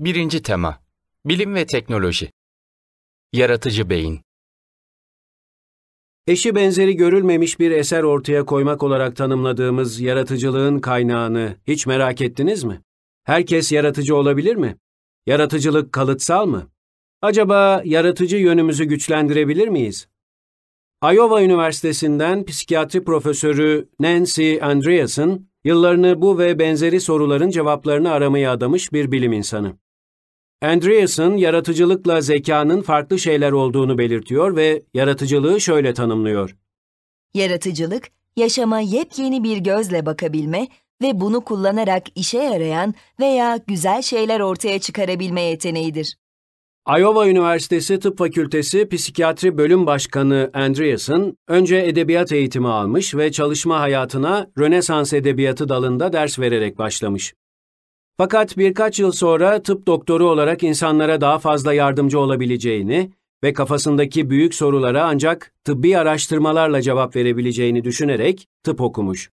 Birinci tema, bilim ve teknoloji. Yaratıcı beyin. Eşi benzeri görülmemiş bir eser ortaya koymak olarak tanımladığımız yaratıcılığın kaynağını hiç merak ettiniz mi? Herkes yaratıcı olabilir mi? Yaratıcılık kalıtsal mı? Acaba yaratıcı yönümüzü güçlendirebilir miyiz? Iowa Üniversitesi'nden psikiyatri profesörü Nancy Andreas'ın yıllarını bu ve benzeri soruların cevaplarını aramaya adamış bir bilim insanı. Andreas'ın yaratıcılıkla zekanın farklı şeyler olduğunu belirtiyor ve yaratıcılığı şöyle tanımlıyor. Yaratıcılık, yaşama yepyeni bir gözle bakabilme ve bunu kullanarak işe yarayan veya güzel şeyler ortaya çıkarabilme yeteneğidir. Iowa Üniversitesi Tıp Fakültesi Psikiyatri Bölüm Başkanı Andreas'ın önce edebiyat eğitimi almış ve çalışma hayatına Rönesans Edebiyatı dalında ders vererek başlamış. Fakat birkaç yıl sonra tıp doktoru olarak insanlara daha fazla yardımcı olabileceğini ve kafasındaki büyük sorulara ancak tıbbi araştırmalarla cevap verebileceğini düşünerek tıp okumuş.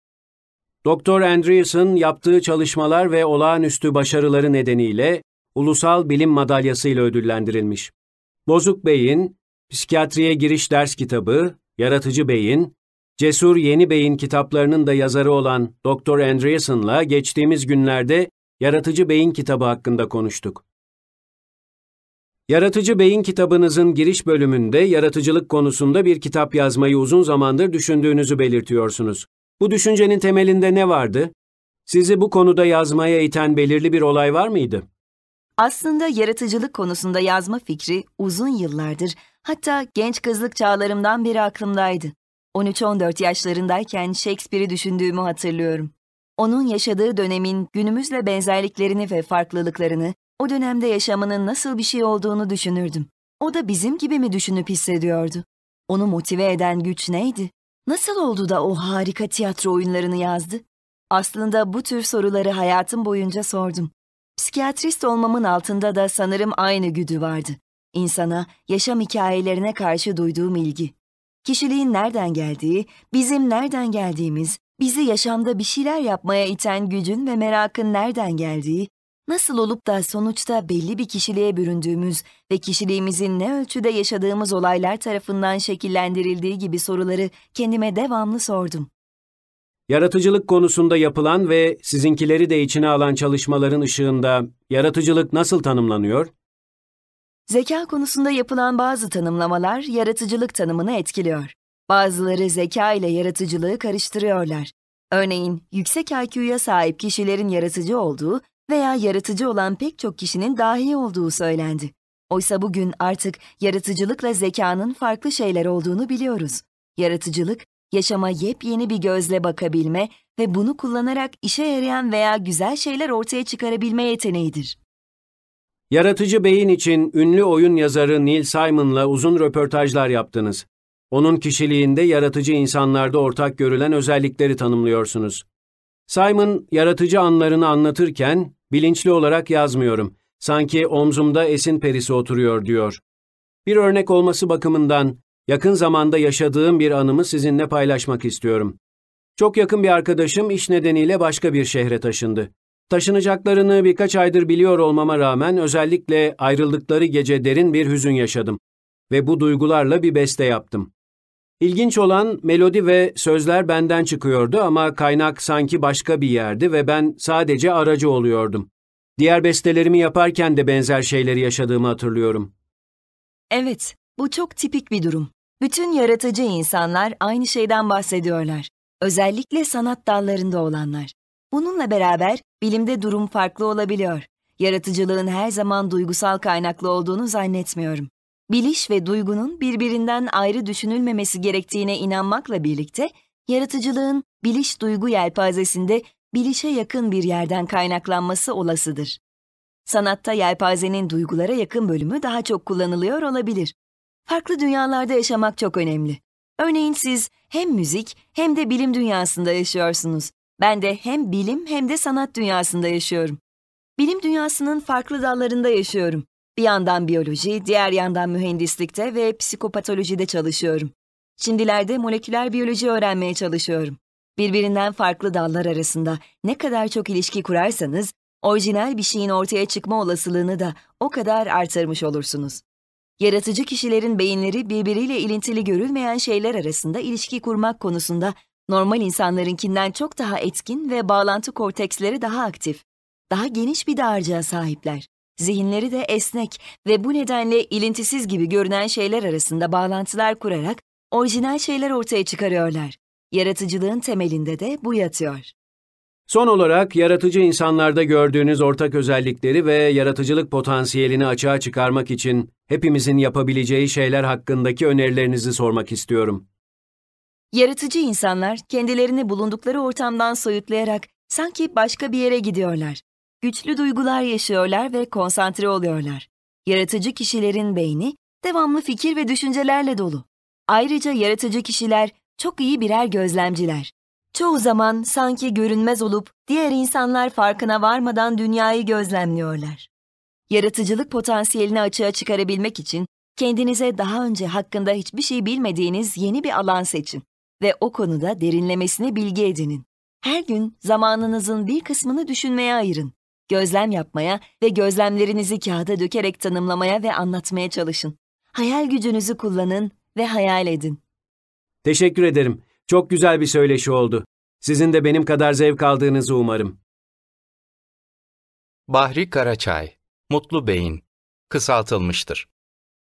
Doktor Andreessen yaptığı çalışmalar ve olağanüstü başarıları nedeniyle Ulusal Bilim Madalyası ile ödüllendirilmiş. Bozuk Beyin, Psikiyatriye Giriş Ders Kitabı, Yaratıcı Beyin, Cesur Yeni Beyin kitaplarının da yazarı olan Doktor Andreessen'la geçtiğimiz günlerde Yaratıcı Beyin kitabı hakkında konuştuk. Yaratıcı Beyin kitabınızın giriş bölümünde yaratıcılık konusunda bir kitap yazmayı uzun zamandır düşündüğünüzü belirtiyorsunuz. Bu düşüncenin temelinde ne vardı? Sizi bu konuda yazmaya iten belirli bir olay var mıydı? Aslında yaratıcılık konusunda yazma fikri uzun yıllardır, hatta genç kızlık çağlarımdan beri aklımdaydı. 13-14 yaşlarındayken Shakespeare'i düşündüğümü hatırlıyorum onun yaşadığı dönemin günümüzle benzerliklerini ve farklılıklarını, o dönemde yaşamının nasıl bir şey olduğunu düşünürdüm. O da bizim gibi mi düşünüp hissediyordu? Onu motive eden güç neydi? Nasıl oldu da o harika tiyatro oyunlarını yazdı? Aslında bu tür soruları hayatım boyunca sordum. Psikiyatrist olmamın altında da sanırım aynı güdü vardı. İnsana, yaşam hikayelerine karşı duyduğum ilgi. Kişiliğin nereden geldiği, bizim nereden geldiğimiz, Bizi yaşamda bir şeyler yapmaya iten gücün ve merakın nereden geldiği, nasıl olup da sonuçta belli bir kişiliğe büründüğümüz ve kişiliğimizin ne ölçüde yaşadığımız olaylar tarafından şekillendirildiği gibi soruları kendime devamlı sordum. Yaratıcılık konusunda yapılan ve sizinkileri de içine alan çalışmaların ışığında yaratıcılık nasıl tanımlanıyor? Zeka konusunda yapılan bazı tanımlamalar yaratıcılık tanımını etkiliyor. Bazıları zeka ile yaratıcılığı karıştırıyorlar. Örneğin yüksek IQ'ya sahip kişilerin yaratıcı olduğu veya yaratıcı olan pek çok kişinin dahi olduğu söylendi. Oysa bugün artık yaratıcılıkla zekanın farklı şeyler olduğunu biliyoruz. Yaratıcılık, yaşama yepyeni bir gözle bakabilme ve bunu kullanarak işe yarayan veya güzel şeyler ortaya çıkarabilme yeteneğidir. Yaratıcı beyin için ünlü oyun yazarı Neil Simon'la uzun röportajlar yaptınız. Onun kişiliğinde yaratıcı insanlarda ortak görülen özellikleri tanımlıyorsunuz. Simon yaratıcı anlarını anlatırken bilinçli olarak yazmıyorum. Sanki omzumda esin perisi oturuyor diyor. Bir örnek olması bakımından yakın zamanda yaşadığım bir anımı sizinle paylaşmak istiyorum. Çok yakın bir arkadaşım iş nedeniyle başka bir şehre taşındı. Taşınacaklarını birkaç aydır biliyor olmama rağmen özellikle ayrıldıkları gece derin bir hüzün yaşadım ve bu duygularla bir beste yaptım. İlginç olan melodi ve sözler benden çıkıyordu ama kaynak sanki başka bir yerdi ve ben sadece aracı oluyordum. Diğer bestelerimi yaparken de benzer şeyleri yaşadığımı hatırlıyorum. Evet, bu çok tipik bir durum. Bütün yaratıcı insanlar aynı şeyden bahsediyorlar. Özellikle sanat dallarında olanlar. Bununla beraber bilimde durum farklı olabiliyor. Yaratıcılığın her zaman duygusal kaynaklı olduğunu zannetmiyorum. Biliş ve duygunun birbirinden ayrı düşünülmemesi gerektiğine inanmakla birlikte, yaratıcılığın biliş-duygu yelpazesinde bilişe yakın bir yerden kaynaklanması olasıdır. Sanatta yelpazenin duygulara yakın bölümü daha çok kullanılıyor olabilir. Farklı dünyalarda yaşamak çok önemli. Örneğin siz hem müzik hem de bilim dünyasında yaşıyorsunuz. Ben de hem bilim hem de sanat dünyasında yaşıyorum. Bilim dünyasının farklı dallarında yaşıyorum. Bir yandan biyoloji, diğer yandan mühendislikte ve psikopatolojide çalışıyorum. Şimdilerde moleküler biyoloji öğrenmeye çalışıyorum. Birbirinden farklı dallar arasında ne kadar çok ilişki kurarsanız, orijinal bir şeyin ortaya çıkma olasılığını da o kadar artırmış olursunuz. Yaratıcı kişilerin beyinleri birbiriyle ilintili görülmeyen şeyler arasında ilişki kurmak konusunda normal insanlarınkinden çok daha etkin ve bağlantı korteksleri daha aktif, daha geniş bir dağarcığa sahipler. Zihinleri de esnek ve bu nedenle ilintisiz gibi görünen şeyler arasında bağlantılar kurarak orijinal şeyler ortaya çıkarıyorlar. Yaratıcılığın temelinde de bu yatıyor. Son olarak yaratıcı insanlarda gördüğünüz ortak özellikleri ve yaratıcılık potansiyelini açığa çıkarmak için hepimizin yapabileceği şeyler hakkındaki önerilerinizi sormak istiyorum. Yaratıcı insanlar kendilerini bulundukları ortamdan soyutlayarak sanki başka bir yere gidiyorlar güçlü duygular yaşıyorlar ve konsantre oluyorlar. Yaratıcı kişilerin beyni devamlı fikir ve düşüncelerle dolu. Ayrıca yaratıcı kişiler çok iyi birer gözlemciler. Çoğu zaman sanki görünmez olup diğer insanlar farkına varmadan dünyayı gözlemliyorlar. Yaratıcılık potansiyelini açığa çıkarabilmek için kendinize daha önce hakkında hiçbir şey bilmediğiniz yeni bir alan seçin ve o konuda derinlemesine bilgi edinin. Her gün zamanınızın bir kısmını düşünmeye ayırın gözlem yapmaya ve gözlemlerinizi kağıda dökerek tanımlamaya ve anlatmaya çalışın. Hayal gücünüzü kullanın ve hayal edin. Teşekkür ederim. Çok güzel bir söyleşi oldu. Sizin de benim kadar zevk aldığınızı umarım. Bahri Karaçay, Mutlu Beyin, kısaltılmıştır.